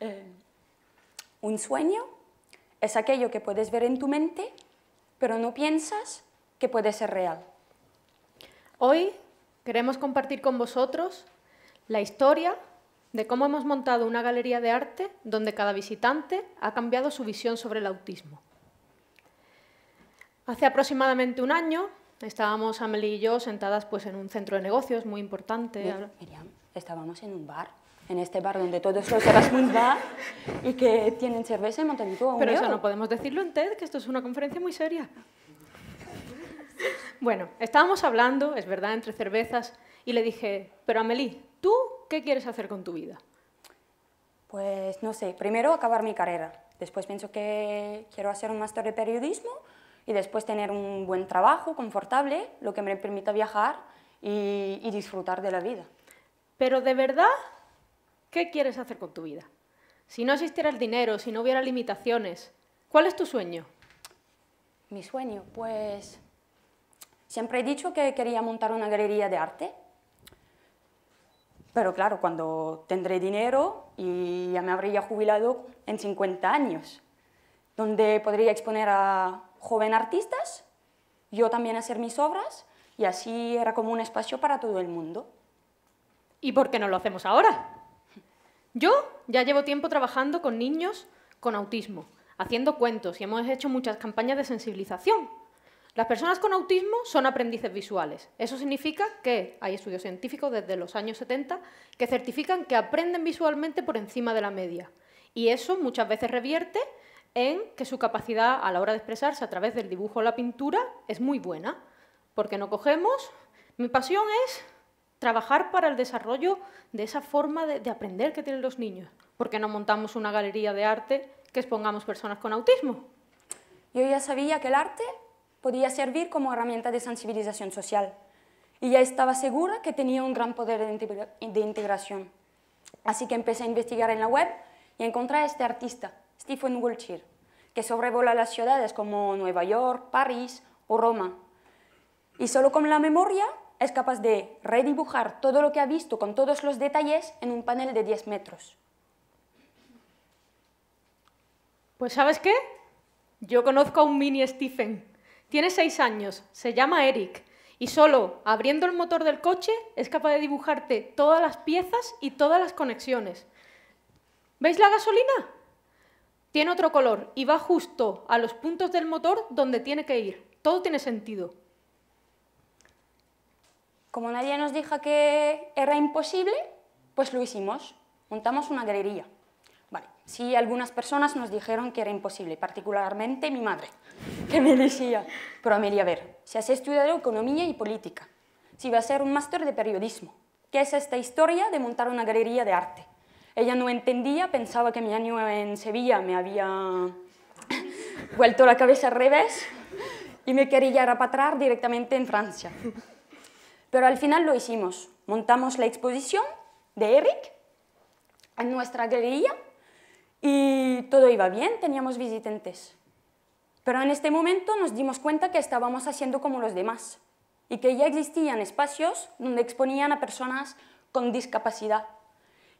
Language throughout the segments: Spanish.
Eh, un sueño es aquello que puedes ver en tu mente, pero no piensas que puede ser real. Hoy queremos compartir con vosotros la historia de cómo hemos montado una galería de arte donde cada visitante ha cambiado su visión sobre el autismo. Hace aproximadamente un año estábamos Amelie y yo sentadas pues, en un centro de negocios muy importante estábamos en un bar, en este bar donde todos los Erasmus va y que tienen cerveza y Montevideo. Pero eso no podemos decirlo en TED, que esto es una conferencia muy seria. Bueno, estábamos hablando, es verdad, entre cervezas, y le dije, pero Amelie, ¿tú qué quieres hacer con tu vida? Pues no sé, primero acabar mi carrera, después pienso que quiero hacer un máster de periodismo y después tener un buen trabajo, confortable, lo que me permita viajar y disfrutar de la vida. Pero de verdad, ¿qué quieres hacer con tu vida? Si no existiera el dinero, si no hubiera limitaciones, ¿cuál es tu sueño? Mi sueño, pues siempre he dicho que quería montar una galería de arte, pero claro, cuando tendré dinero y ya me habría jubilado en 50 años, donde podría exponer a jóvenes artistas, yo también hacer mis obras y así era como un espacio para todo el mundo. ¿Y por qué no lo hacemos ahora? Yo ya llevo tiempo trabajando con niños con autismo, haciendo cuentos y hemos hecho muchas campañas de sensibilización. Las personas con autismo son aprendices visuales. Eso significa que hay estudios científicos desde los años 70 que certifican que aprenden visualmente por encima de la media. Y eso muchas veces revierte en que su capacidad a la hora de expresarse a través del dibujo o la pintura es muy buena. Porque no cogemos... Mi pasión es trabajar para el desarrollo de esa forma de, aprender que tienen los niños. ¿Por qué no montamos una galería de arte que expongamos personas con autismo? Yo ya sabía que el arte podía servir como herramienta de sensibilización social y ya estaba segura que tenía un gran poder de, integración. Así que empecé a investigar en la web y encontré a este artista, Stephen Wiltshire, que sobrevola las ciudades como Nueva York, París o Roma. Y solo con la memoria es capaz de redibujar todo lo que ha visto con todos los detalles en un panel de 10 metros. Pues sabes qué? Yo conozco a un mini Stephen. Tiene 6 años, se llama Eric, y solo abriendo el motor del coche es capaz de dibujarte todas las piezas y todas las conexiones. ¿Veis la gasolina? Tiene otro color y va justo a los puntos del motor donde tiene que ir. Todo tiene sentido. Como nadie nos dijo que era imposible, pues lo hicimos. Montamos una galería. Vale, sí, algunas personas nos dijeron que era imposible, particularmente mi madre, que me decía, pero Amelia, ver, si has estudiado economía y política, si vas a hacer un máster de periodismo, ¿qué es esta historia de montar una galería de arte? Ella no entendía, pensaba que mi año en Sevilla me había vuelto la cabeza al revés y me quería ir directamente en Francia. Pero al final lo hicimos. Montamos la exposición de Eric en nuestra galería y todo iba bien, teníamos visitantes. Pero en este momento nos dimos cuenta que estábamos haciendo como los demás y que ya existían espacios donde exponían a personas con discapacidad,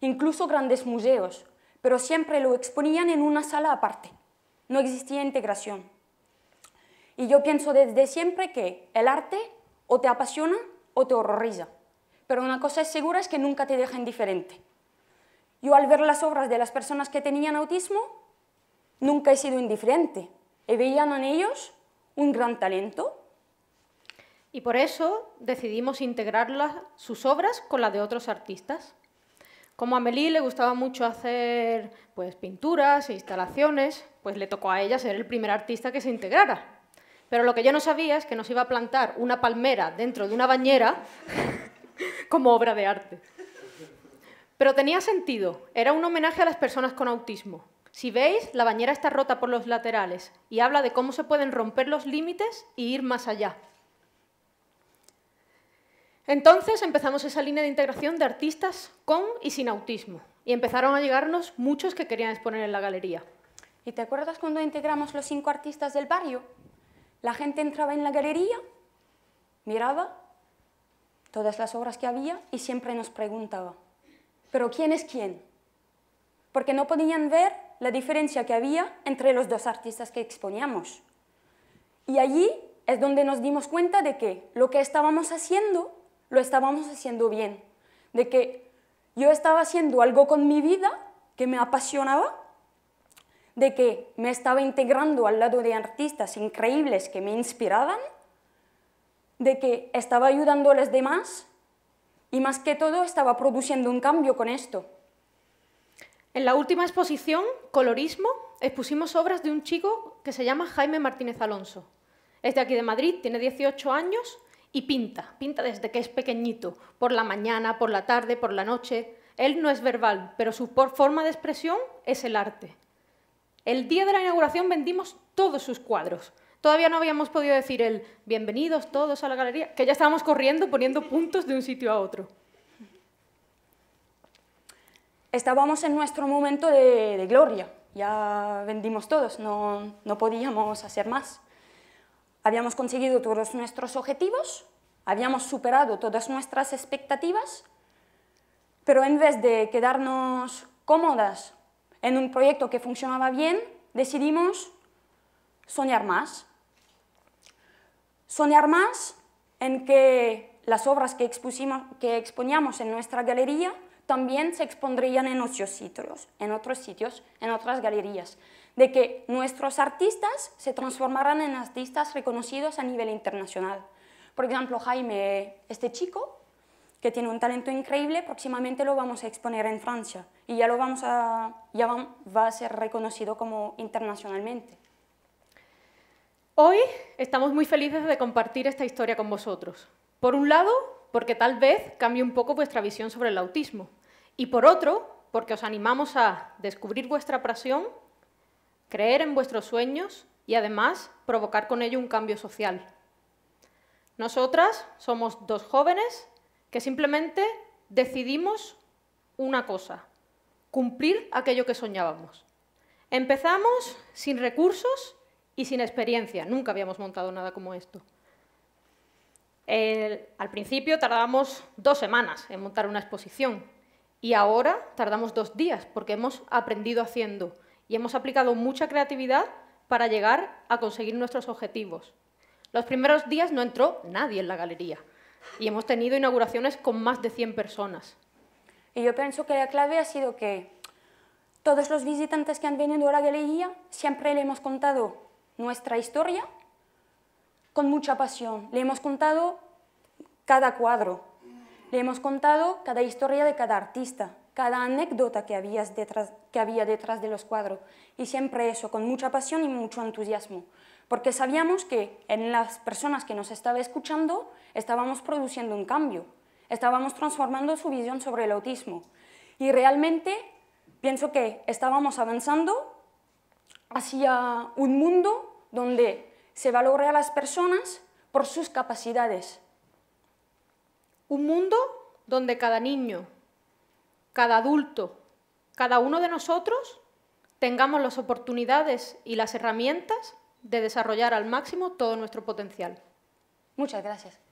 incluso grandes museos, pero siempre lo exponían en una sala aparte. No existía integración. Y yo pienso desde siempre que el arte o te apasiona o te horroriza. Pero una cosa es segura es que nunca te deja indiferente. Yo al ver las obras de las personas que tenían autismo, nunca he sido indiferente. Y ¿E veían en ellos un gran talento. Y por eso decidimos integrar sus obras con las de otros artistas. Como a Amelie le gustaba mucho hacer pues, pinturas e instalaciones, pues le tocó a ella ser el primer artista que se integrara. Pero lo que yo no sabía es que nos iba a plantar una palmera dentro de una bañera como obra de arte. Pero tenía sentido, era un homenaje a las personas con autismo. Si veis, la bañera está rota por los laterales y habla de cómo se pueden romper los límites y ir más allá. Entonces empezamos esa línea de integración de artistas con y sin autismo y empezaron a llegarnos muchos que querían exponer en la galería. ¿Y te acuerdas cuando integramos los cinco artistas del barrio? La gente entraba en la galería, miraba todas las obras que había y siempre nos preguntaba, ¿pero quién es quién? Porque no podían ver la diferencia que había entre los dos artistas que exponíamos. Y allí es donde nos dimos cuenta de que lo que estábamos haciendo, lo estábamos haciendo bien. De que yo estaba haciendo algo con mi vida que me apasionaba de que me estaba integrando al lado de artistas increíbles que me inspiraban, de que estaba ayudando a los demás y más que todo estaba produciendo un cambio con esto. En la última exposición, Colorismo, expusimos obras de un chico que se llama Jaime Martínez Alonso. Es de aquí de Madrid, tiene 18 años y pinta, pinta desde que es pequeñito, por la mañana, por la tarde, por la noche. Él no es verbal, pero su forma de expresión es el arte. El día de la inauguración vendimos todos sus cuadros. Todavía no habíamos podido decir el bienvenidos todos a la galería, que ya estábamos corriendo poniendo puntos de un sitio a otro. Estábamos en nuestro momento de, gloria, ya vendimos todos, no, no podíamos hacer más. Habíamos conseguido todos nuestros objetivos, habíamos superado todas nuestras expectativas, pero en vez de quedarnos cómodas en un proyecto que funcionaba bien, decidimos soñar más. Soñar más en que las obras que, que exponíamos en nuestra galería también se expondrían en otros sitios, en otros sitios, en otras galerías, de que nuestros artistas se transformaran en artistas reconocidos a nivel internacional. Por ejemplo, Jaime, este chico, que tiene un talento increíble, próximamente lo vamos a exponer en Francia y ya, lo vamos ya va a ser reconocido como internacionalmente. Hoy estamos muy felices de compartir esta historia con vosotros. Por un lado, porque tal vez cambie un poco vuestra visión sobre el autismo. Y por otro, porque os animamos a descubrir vuestra pasión, creer en vuestros sueños y además provocar con ello un cambio social. Nosotras somos dos jóvenes que simplemente decidimos una cosa, cumplir aquello que soñábamos. Empezamos sin recursos y sin experiencia. Nunca habíamos montado nada como esto. al principio tardábamos dos semanas en montar una exposición y ahora tardamos dos días porque hemos aprendido haciendo y hemos aplicado mucha creatividad para llegar a conseguir nuestros objetivos. Los primeros días no entró nadie en la galería y hemos tenido inauguraciones con más de 100 personas. Y yo pienso que la clave ha sido que todos los visitantes que han venido a la galería siempre le hemos contado nuestra historia con mucha pasión. Le hemos contado cada cuadro, le hemos contado cada historia de cada artista, cada anécdota que, que había detrás de los cuadros. Y siempre eso, con mucha pasión y mucho entusiasmo. Porque sabíamos que en las personas que nos estaba escuchando estábamos produciendo un cambio estábamos transformando su visión sobre el autismo. Y realmente pienso que estábamos avanzando hacia un mundo donde se valore a las personas por sus capacidades. Un mundo donde cada niño, cada adulto, cada uno de nosotros tengamos las oportunidades y las herramientas de desarrollar al máximo todo nuestro potencial. Muchas gracias.